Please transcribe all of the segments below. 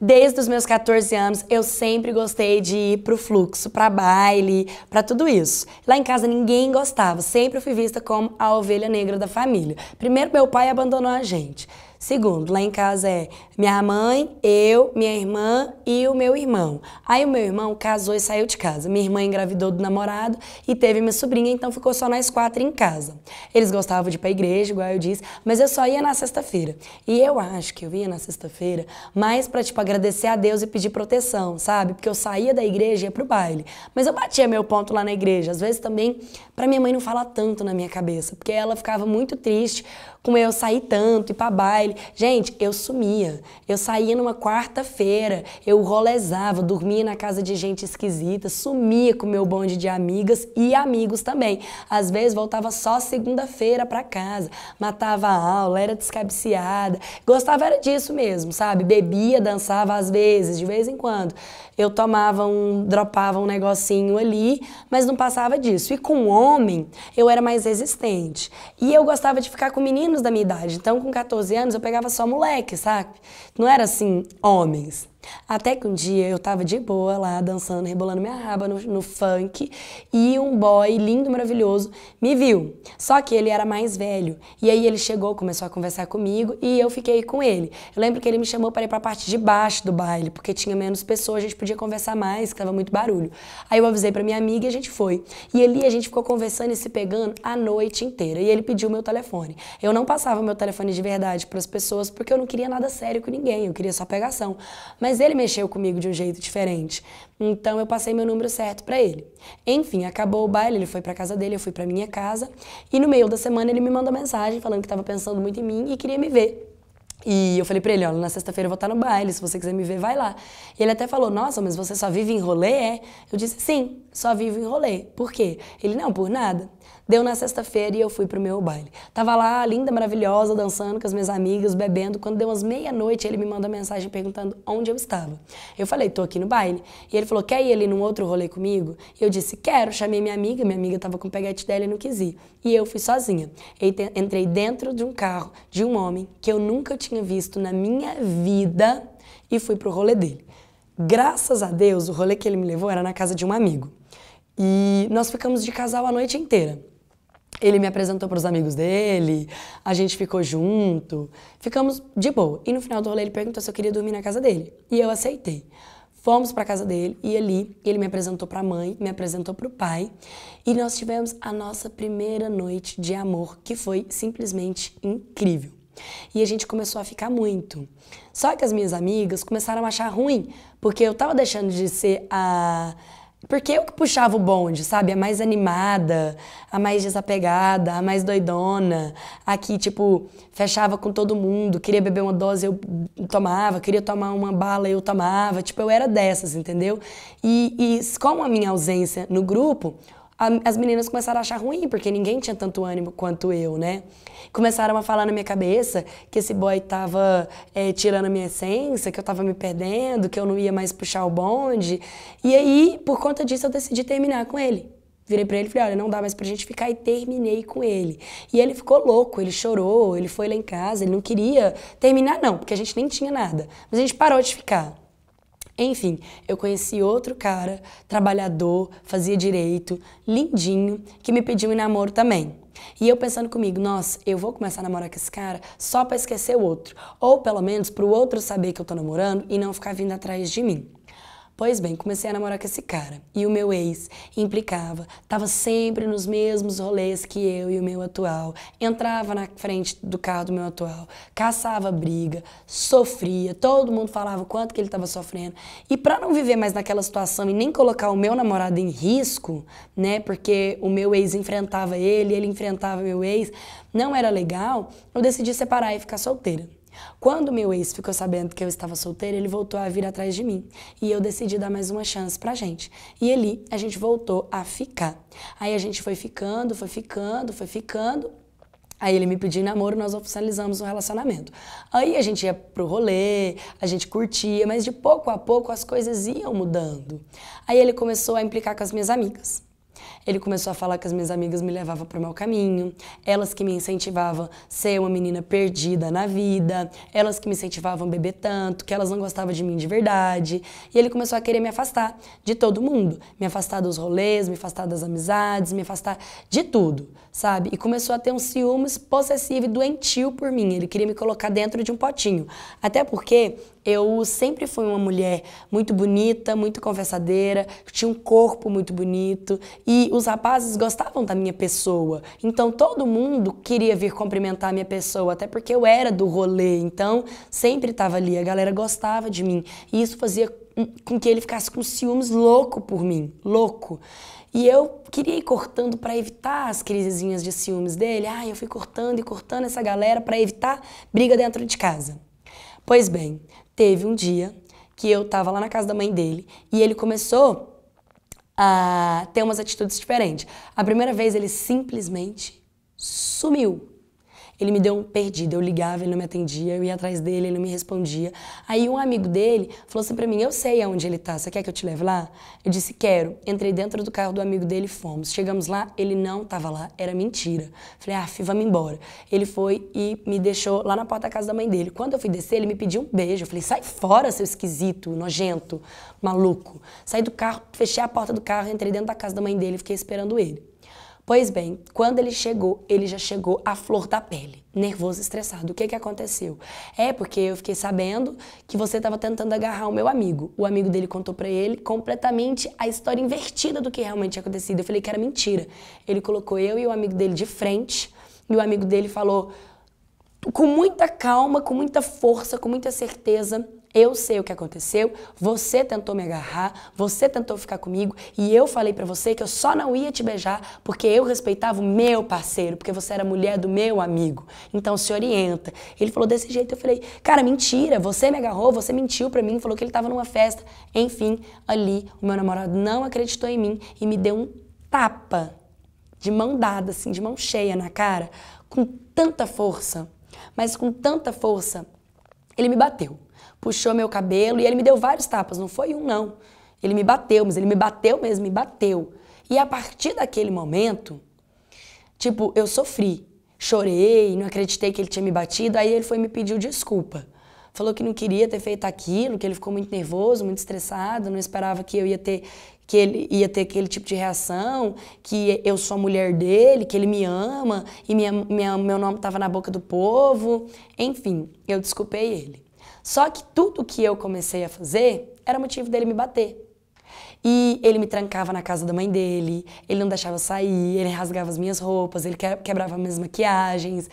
Desde os meus 14 anos, eu sempre gostei de ir pro fluxo, pra baile, pra tudo isso. Lá em casa ninguém gostava, sempre fui vista como a ovelha negra da família. Primeiro meu pai abandonou a gente. Segundo, lá em casa é minha mãe, eu, minha irmã e o meu irmão. Aí o meu irmão casou e saiu de casa. Minha irmã engravidou do namorado e teve minha sobrinha, então ficou só nós quatro em casa. Eles gostavam de ir pra igreja, igual eu disse, mas eu só ia na sexta-feira. E eu acho que eu ia na sexta-feira mais pra, tipo, agradecer a Deus e pedir proteção, sabe? Porque eu saía da igreja e ia pro baile. Mas eu batia meu ponto lá na igreja. Às vezes também, pra minha mãe não falar tanto na minha cabeça, porque ela ficava muito triste com eu saí tanto, ir pra baile. Gente, eu sumia. Eu saía numa quarta-feira, eu rolezava, dormia na casa de gente esquisita, sumia com meu bonde de amigas e amigos também. Às vezes voltava só segunda-feira para casa, matava a aula, era descabeciada, Gostava era disso mesmo, sabe? Bebia, dançava às vezes, de vez em quando. Eu tomava um, dropava um negocinho ali, mas não passava disso. E com homem, eu era mais resistente. E eu gostava de ficar com meninos meninos da minha idade. Então, com 14 anos, eu pegava só moleque, sabe? Não era assim, homens. Até que um dia eu tava de boa lá, dançando, rebolando minha raba no, no funk, e um boy lindo, maravilhoso, me viu. Só que ele era mais velho. E aí ele chegou, começou a conversar comigo e eu fiquei com ele. Eu lembro que ele me chamou para ir pra parte de baixo do baile, porque tinha menos pessoas, a gente podia conversar mais, que tava muito barulho. Aí eu avisei pra minha amiga e a gente foi. E ali a gente ficou conversando e se pegando a noite inteira. E ele pediu meu telefone. Eu não passava meu telefone de verdade para as pessoas porque eu não queria nada sério com ninguém, eu queria só pegação. Mas mas ele mexeu comigo de um jeito diferente. Então eu passei meu número certo para ele. Enfim, acabou o baile, ele foi para casa dele, eu fui para minha casa, e no meio da semana ele me mandou mensagem falando que estava pensando muito em mim e queria me ver. E eu falei pra ele, olha, na sexta-feira eu vou estar tá no baile, se você quiser me ver, vai lá. E ele até falou, nossa, mas você só vive em rolê, é? Eu disse, sim, só vivo em rolê. Por quê? Ele, não, por nada. Deu na sexta-feira e eu fui pro meu baile. Tava lá, linda, maravilhosa, dançando com as minhas amigas, bebendo. Quando deu umas meia-noite, ele me manda mensagem perguntando onde eu estava. Eu falei, tô aqui no baile. E ele falou, quer ir ali num outro rolê comigo? E eu disse, quero. Chamei minha amiga, minha amiga tava com o peguete dela e não quis ir. E eu fui sozinha. Entrei dentro de um carro de um homem que eu nunca tinha visto na minha vida e fui pro rolê dele. Graças a Deus, o rolê que ele me levou era na casa de um amigo. E nós ficamos de casal a noite inteira. Ele me apresentou para os amigos dele, a gente ficou junto, ficamos de boa. E no final do rolê ele perguntou se eu queria dormir na casa dele, e eu aceitei. Fomos para casa dele e ali ele me apresentou para a mãe, me apresentou para o pai, e nós tivemos a nossa primeira noite de amor, que foi simplesmente incrível. E a gente começou a ficar muito. Só que as minhas amigas começaram a achar ruim, porque eu tava deixando de ser a porque eu que puxava o bonde, sabe? A mais animada, a mais desapegada, a mais doidona, a que, tipo, fechava com todo mundo, queria beber uma dose, eu tomava, queria tomar uma bala, eu tomava. Tipo, eu era dessas, entendeu? E, e com a minha ausência no grupo, as meninas começaram a achar ruim, porque ninguém tinha tanto ânimo quanto eu, né? Começaram a falar na minha cabeça que esse boy tava é, tirando a minha essência, que eu tava me perdendo, que eu não ia mais puxar o bonde. E aí, por conta disso, eu decidi terminar com ele. Virei pra ele e falei, olha, não dá mais pra gente ficar e terminei com ele. E ele ficou louco, ele chorou, ele foi lá em casa, ele não queria terminar não, porque a gente nem tinha nada. Mas a gente parou de ficar. Enfim, eu conheci outro cara, trabalhador, fazia direito, lindinho, que me pediu em namoro também. E eu pensando comigo, nossa, eu vou começar a namorar com esse cara só para esquecer o outro, ou pelo menos para o outro saber que eu tô namorando e não ficar vindo atrás de mim. Pois bem, comecei a namorar com esse cara. E o meu ex implicava, tava sempre nos mesmos rolês que eu e o meu atual. Entrava na frente do carro do meu atual, caçava briga, sofria, todo mundo falava o quanto que ele tava sofrendo. E para não viver mais naquela situação e nem colocar o meu namorado em risco, né? Porque o meu ex enfrentava ele, ele enfrentava meu ex, não era legal, eu decidi separar e ficar solteira. Quando meu ex ficou sabendo que eu estava solteira, ele voltou a vir atrás de mim e eu decidi dar mais uma chance pra gente. E ali a gente voltou a ficar. Aí a gente foi ficando, foi ficando, foi ficando. Aí ele me pediu namoro, nós oficializamos o um relacionamento. Aí a gente ia pro rolê, a gente curtia, mas de pouco a pouco as coisas iam mudando. Aí ele começou a implicar com as minhas amigas. Ele começou a falar que as minhas amigas me levavam para o mau caminho, elas que me incentivavam a ser uma menina perdida na vida, elas que me incentivavam a beber tanto, que elas não gostavam de mim de verdade. E ele começou a querer me afastar de todo mundo, me afastar dos rolês, me afastar das amizades, me afastar de tudo, sabe? E começou a ter um ciúmes possessivo e doentio por mim. Ele queria me colocar dentro de um potinho. Até porque eu sempre fui uma mulher muito bonita, muito conversadeira, tinha um corpo muito bonito e os rapazes gostavam da minha pessoa. Então todo mundo queria vir cumprimentar a minha pessoa, até porque eu era do rolê. Então sempre estava ali, a galera gostava de mim. E isso fazia com que ele ficasse com ciúmes louco por mim, louco. E eu queria ir cortando para evitar as crisezinhas de ciúmes dele. Ah, eu fui cortando e cortando essa galera para evitar briga dentro de casa. Pois bem, teve um dia que eu estava lá na casa da mãe dele e ele começou a ter umas atitudes diferentes. A primeira vez ele simplesmente sumiu. Ele me deu um perdido. Eu ligava, ele não me atendia, eu ia atrás dele, ele não me respondia. Aí um amigo dele falou assim para mim: Eu sei aonde ele tá, você quer que eu te leve lá? Eu disse: Quero. Entrei dentro do carro do amigo dele e fomos. Chegamos lá, ele não tava lá, era mentira. Falei: Ah, fi, vamos embora. Ele foi e me deixou lá na porta da casa da mãe dele. Quando eu fui descer, ele me pediu um beijo. Eu falei: Sai fora, seu esquisito, nojento, maluco. Saí do carro, fechei a porta do carro, entrei dentro da casa da mãe dele e fiquei esperando ele. Pois bem, quando ele chegou, ele já chegou à flor da pele, nervoso, estressado. O que que aconteceu? É porque eu fiquei sabendo que você estava tentando agarrar o meu amigo. O amigo dele contou para ele completamente a história invertida do que realmente tinha acontecido. Eu falei que era mentira. Ele colocou eu e o amigo dele de frente, e o amigo dele falou com muita calma, com muita força, com muita certeza, eu sei o que aconteceu, você tentou me agarrar, você tentou ficar comigo e eu falei para você que eu só não ia te beijar porque eu respeitava o meu parceiro, porque você era mulher do meu amigo. Então se orienta. Ele falou desse jeito, eu falei: "Cara, mentira, você me agarrou, você mentiu para mim, falou que ele tava numa festa". Enfim, ali o meu namorado não acreditou em mim e me deu um tapa de mão dada assim, de mão cheia na cara, com tanta força, mas com tanta força, ele me bateu puxou meu cabelo e ele me deu vários tapas, não foi um não. Ele me bateu, mas ele me bateu mesmo, me bateu. E a partir daquele momento, tipo, eu sofri. Chorei, não acreditei que ele tinha me batido, aí ele foi me pediu desculpa. Falou que não queria ter feito aquilo, que ele ficou muito nervoso, muito estressado, não esperava que eu ia ter que ele ia ter aquele tipo de reação, que eu sou a mulher dele, que ele me ama e minha, minha meu nome estava na boca do povo. Enfim, eu desculpei ele. Só que tudo que eu comecei a fazer era motivo dele me bater. E ele me trancava na casa da mãe dele, ele não deixava eu sair, ele rasgava as minhas roupas, ele quebrava minhas maquiagens,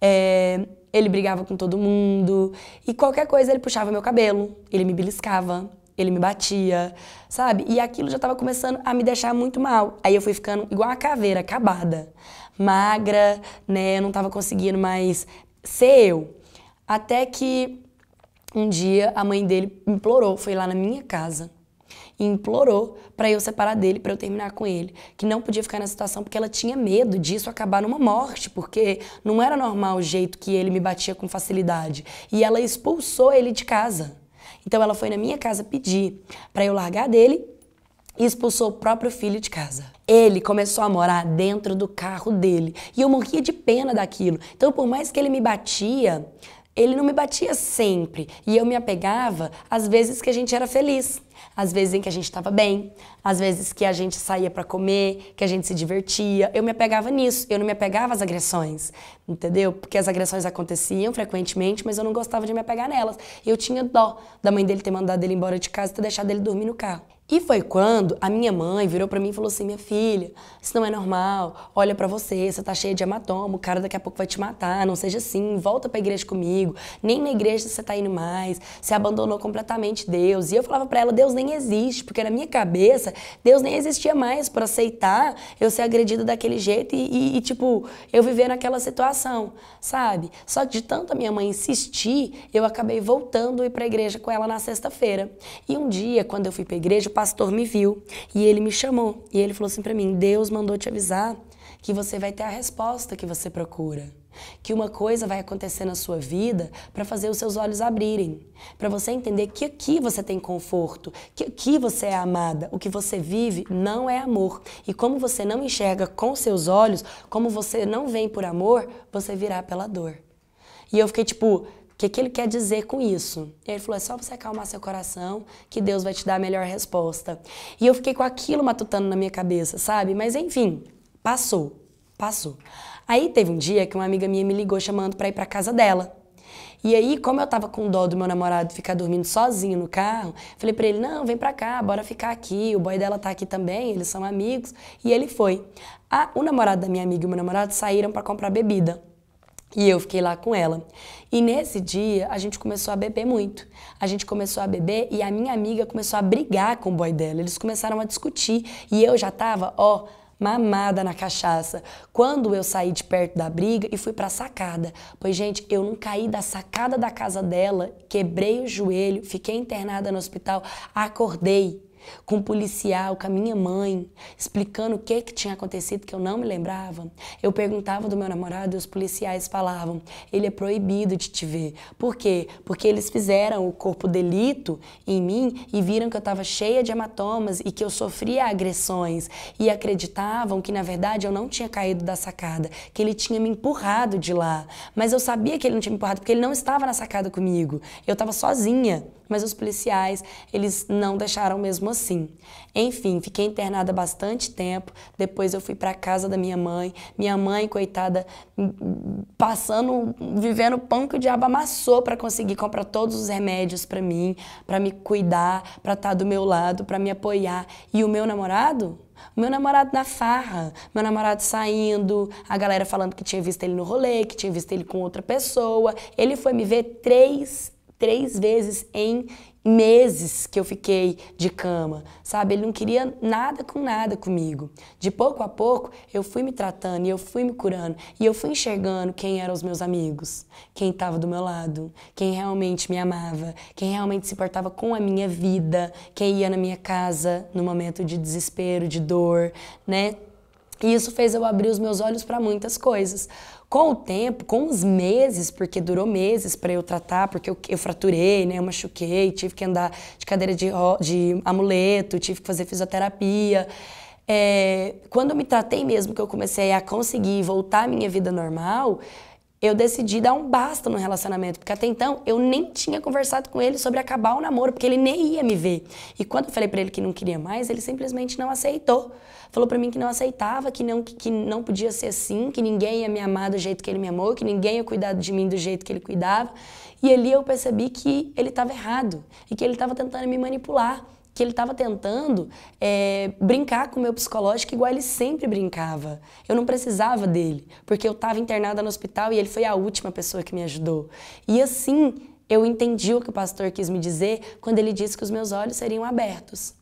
é, ele brigava com todo mundo. E qualquer coisa ele puxava meu cabelo, ele me beliscava, ele me batia, sabe? E aquilo já estava começando a me deixar muito mal. Aí eu fui ficando igual uma caveira, acabada, magra, né? Eu não estava conseguindo mais ser eu. Até que um dia a mãe dele implorou, foi lá na minha casa e implorou para eu separar dele, para eu terminar com ele, que não podia ficar nessa situação porque ela tinha medo disso acabar numa morte, porque não era normal o jeito que ele me batia com facilidade. E ela expulsou ele de casa. Então ela foi na minha casa pedir para eu largar dele e expulsou o próprio filho de casa. Ele começou a morar dentro do carro dele e eu morria de pena daquilo. Então, por mais que ele me batia, ele não me batia sempre e eu me apegava às vezes que a gente era feliz, às vezes em que a gente estava bem, às vezes que a gente saía para comer, que a gente se divertia. Eu me apegava nisso, eu não me apegava às agressões, entendeu? Porque as agressões aconteciam frequentemente, mas eu não gostava de me apegar nelas. Eu tinha dó da mãe dele ter mandado ele embora de casa e ter deixado ele dormir no carro. E foi quando a minha mãe virou para mim e falou assim: "Minha filha, isso não é normal. Olha para você, você tá cheia de hematoma, o cara daqui a pouco vai te matar, não seja assim, volta para igreja comigo. Nem na igreja você tá indo mais. Você abandonou completamente Deus". E eu falava para ela: "Deus nem existe", porque na minha cabeça Deus nem existia mais para aceitar eu ser agredida daquele jeito e, e, e tipo, eu viver naquela situação, sabe? Só que de tanto a minha mãe insistir, eu acabei voltando e para igreja com ela na sexta-feira. E um dia, quando eu fui para igreja, pastor me viu e ele me chamou e ele falou assim para mim: Deus mandou te avisar que você vai ter a resposta que você procura. Que uma coisa vai acontecer na sua vida para fazer os seus olhos abrirem, para você entender que aqui você tem conforto, que aqui você é amada, o que você vive não é amor. E como você não enxerga com seus olhos, como você não vem por amor, você virá pela dor. E eu fiquei tipo, que, é que ele quer dizer com isso? E ele falou: é só você acalmar seu coração que Deus vai te dar a melhor resposta. E eu fiquei com aquilo matutando na minha cabeça, sabe? Mas enfim, passou, passou. Aí teve um dia que uma amiga minha me ligou chamando para ir para casa dela. E aí, como eu tava com dó do meu namorado ficar dormindo sozinho no carro, falei para ele: "Não, vem para cá, bora ficar aqui. O boy dela tá aqui também, eles são amigos". E ele foi. Ah, o namorado da minha amiga e o meu namorado saíram para comprar bebida. E eu fiquei lá com ela. E nesse dia a gente começou a beber muito. A gente começou a beber e a minha amiga começou a brigar com o boy dela. Eles começaram a discutir e eu já tava, ó, mamada na cachaça. Quando eu saí de perto da briga e fui para a sacada, pois gente, eu não caí da sacada da casa dela, quebrei o joelho, fiquei internada no hospital, acordei com o policial, com a minha mãe, explicando o que, que tinha acontecido que eu não me lembrava. Eu perguntava do meu namorado e os policiais falavam: ele é proibido de te ver. Por quê? Porque eles fizeram o corpo delito em mim e viram que eu estava cheia de hematomas e que eu sofria agressões e acreditavam que na verdade eu não tinha caído da sacada, que ele tinha me empurrado de lá. Mas eu sabia que ele não tinha me empurrado porque ele não estava na sacada comigo. Eu estava sozinha mas os policiais, eles não deixaram mesmo assim. Enfim, fiquei internada bastante tempo, depois eu fui para casa da minha mãe. Minha mãe, coitada, passando, vivendo pão que o diabo amassou para conseguir comprar todos os remédios para mim, para me cuidar, para estar tá do meu lado, para me apoiar. E o meu namorado, meu namorado na farra, meu namorado saindo, a galera falando que tinha visto ele no rolê, que tinha visto ele com outra pessoa. Ele foi me ver três três vezes em meses que eu fiquei de cama, sabe? Ele não queria nada com nada comigo. De pouco a pouco, eu fui me tratando e eu fui me curando e eu fui enxergando quem eram os meus amigos, quem estava do meu lado, quem realmente me amava, quem realmente se importava com a minha vida, quem ia na minha casa no momento de desespero, de dor, né? E isso fez eu abrir os meus olhos para muitas coisas. Com o tempo, com os meses, porque durou meses para eu tratar, porque eu, eu, fraturei, né, eu machuquei, tive que andar de cadeira de, de amuleto, tive que fazer fisioterapia. É, quando eu me tratei mesmo, que eu comecei a conseguir voltar à minha vida normal, eu decidi dar um basta no relacionamento, porque até então eu nem tinha conversado com ele sobre acabar o namoro, porque ele nem ia me ver. E quando eu falei para ele que não queria mais, ele simplesmente não aceitou. Falou para mim que não aceitava, que não, que, que, não podia ser assim, que ninguém ia me amar do jeito que ele me amou, que ninguém ia cuidar de mim do jeito que ele cuidava. E ali eu percebi que ele estava errado e que ele estava tentando me manipular que ele estava tentando é, brincar com o meu psicológico igual ele sempre brincava. Eu não precisava dele, porque eu estava internada no hospital e ele foi a última pessoa que me ajudou. E assim, eu entendi o que o pastor quis me dizer quando ele disse que os meus olhos seriam abertos.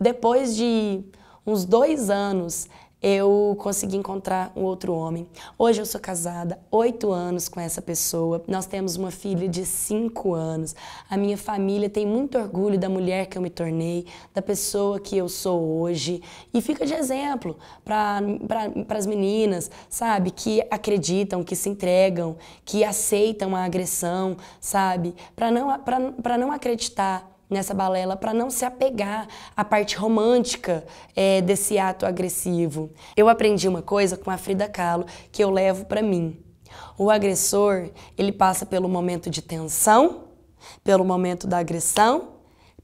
Depois de uns dois anos eu consegui encontrar um outro homem. Hoje eu sou casada, oito anos com essa pessoa. Nós temos uma filha de cinco anos. A minha família tem muito orgulho da mulher que eu me tornei, da pessoa que eu sou hoje. E fica de exemplo para pra, as meninas, sabe? Que acreditam, que se entregam, que aceitam a agressão, sabe? Para não, não acreditar nessa balela para não se apegar à parte romântica é, desse ato agressivo. Eu aprendi uma coisa com a Frida Kahlo que eu levo para mim. O agressor ele passa pelo momento de tensão, pelo momento da agressão,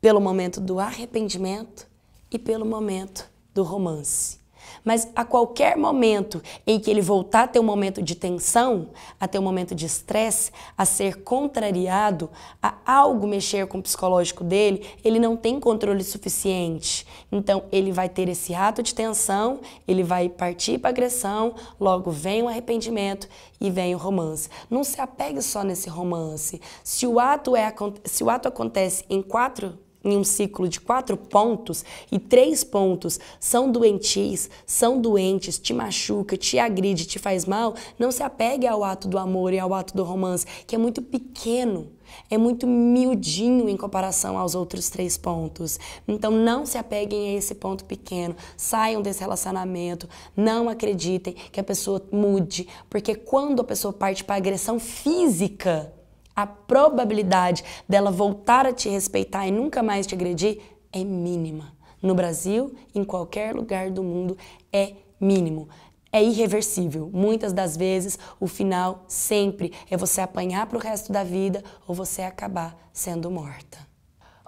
pelo momento do arrependimento e pelo momento do romance. Mas a qualquer momento em que ele voltar a ter um momento de tensão, a ter um momento de estresse, a ser contrariado, a algo mexer com o psicológico dele, ele não tem controle suficiente. Então ele vai ter esse ato de tensão, ele vai partir para agressão, logo vem o arrependimento e vem o romance. Não se apegue só nesse romance. Se o ato, é, se o ato acontece em quatro em um ciclo de quatro pontos e três pontos são doentis, são doentes, te machuca, te agride, te faz mal, não se apegue ao ato do amor e ao ato do romance, que é muito pequeno, é muito miudinho em comparação aos outros três pontos. Então não se apeguem a esse ponto pequeno, saiam desse relacionamento, não acreditem que a pessoa mude, porque quando a pessoa parte para agressão física, a probabilidade dela voltar a te respeitar e nunca mais te agredir é mínima. No Brasil, em qualquer lugar do mundo, é mínimo. É irreversível. Muitas das vezes, o final sempre é você apanhar para o resto da vida ou você acabar sendo morta.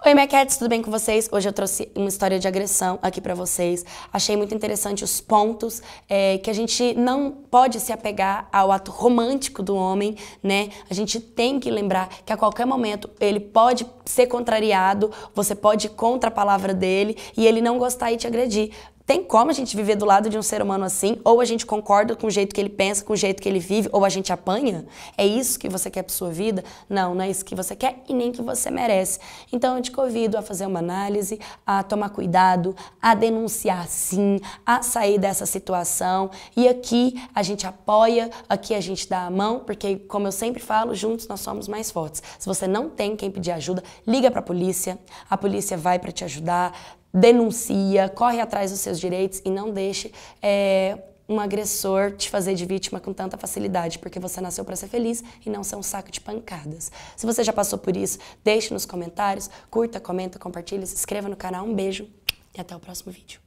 Oi, Maquettes, tudo bem com vocês? Hoje eu trouxe uma história de agressão aqui para vocês. Achei muito interessante os pontos é, que a gente não pode se apegar ao ato romântico do homem, né? A gente tem que lembrar que a qualquer momento ele pode ser contrariado, você pode ir contra a palavra dele e ele não gostar e te agredir tem como a gente viver do lado de um ser humano assim? Ou a gente concorda com o jeito que ele pensa, com o jeito que ele vive, ou a gente apanha? É isso que você quer para sua vida? Não, não é isso que você quer e nem que você merece. Então eu te convido a fazer uma análise, a tomar cuidado, a denunciar sim, a sair dessa situação. E aqui a gente apoia, aqui a gente dá a mão, porque como eu sempre falo, juntos nós somos mais fortes. Se você não tem quem pedir ajuda, liga para a polícia, a polícia vai para te ajudar denuncia, corre atrás dos seus direitos e não deixe é, um agressor te fazer de vítima com tanta facilidade, porque você nasceu para ser feliz e não ser um saco de pancadas. Se você já passou por isso, deixe nos comentários, curta, comenta, compartilha, se inscreva no canal. Um beijo e até o próximo vídeo.